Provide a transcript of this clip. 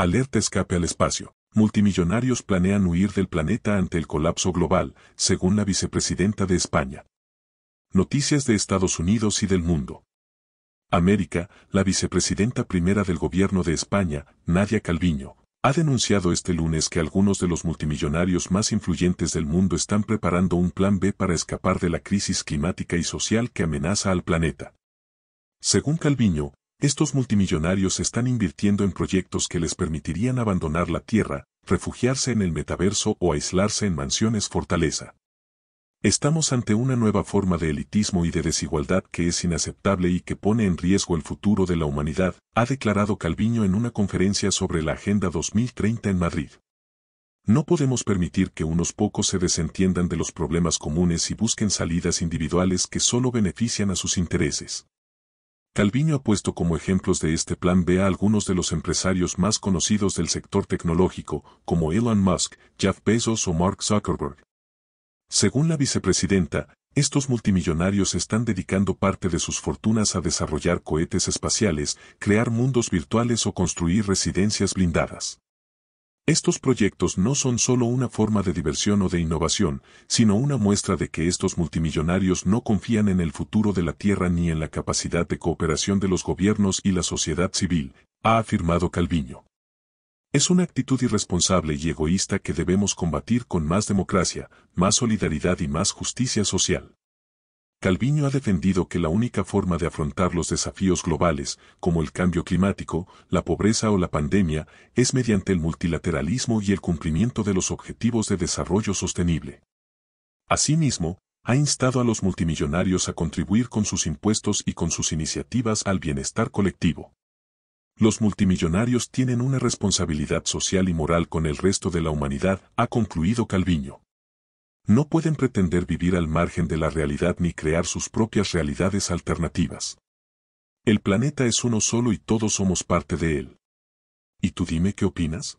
Alerta escape al espacio. Multimillonarios planean huir del planeta ante el colapso global, según la vicepresidenta de España. Noticias de Estados Unidos y del mundo. América, la vicepresidenta primera del gobierno de España, Nadia Calviño, ha denunciado este lunes que algunos de los multimillonarios más influyentes del mundo están preparando un plan B para escapar de la crisis climática y social que amenaza al planeta. Según Calviño, estos multimillonarios están invirtiendo en proyectos que les permitirían abandonar la Tierra, refugiarse en el metaverso o aislarse en mansiones fortaleza. Estamos ante una nueva forma de elitismo y de desigualdad que es inaceptable y que pone en riesgo el futuro de la humanidad, ha declarado Calviño en una conferencia sobre la Agenda 2030 en Madrid. No podemos permitir que unos pocos se desentiendan de los problemas comunes y busquen salidas individuales que solo benefician a sus intereses. Calviño ha puesto como ejemplos de este plan B a algunos de los empresarios más conocidos del sector tecnológico, como Elon Musk, Jeff Bezos o Mark Zuckerberg. Según la vicepresidenta, estos multimillonarios están dedicando parte de sus fortunas a desarrollar cohetes espaciales, crear mundos virtuales o construir residencias blindadas. Estos proyectos no son solo una forma de diversión o de innovación, sino una muestra de que estos multimillonarios no confían en el futuro de la Tierra ni en la capacidad de cooperación de los gobiernos y la sociedad civil, ha afirmado Calviño. Es una actitud irresponsable y egoísta que debemos combatir con más democracia, más solidaridad y más justicia social. Calviño ha defendido que la única forma de afrontar los desafíos globales, como el cambio climático, la pobreza o la pandemia, es mediante el multilateralismo y el cumplimiento de los objetivos de desarrollo sostenible. Asimismo, ha instado a los multimillonarios a contribuir con sus impuestos y con sus iniciativas al bienestar colectivo. Los multimillonarios tienen una responsabilidad social y moral con el resto de la humanidad, ha concluido Calviño no pueden pretender vivir al margen de la realidad ni crear sus propias realidades alternativas. El planeta es uno solo y todos somos parte de él. ¿Y tú dime qué opinas?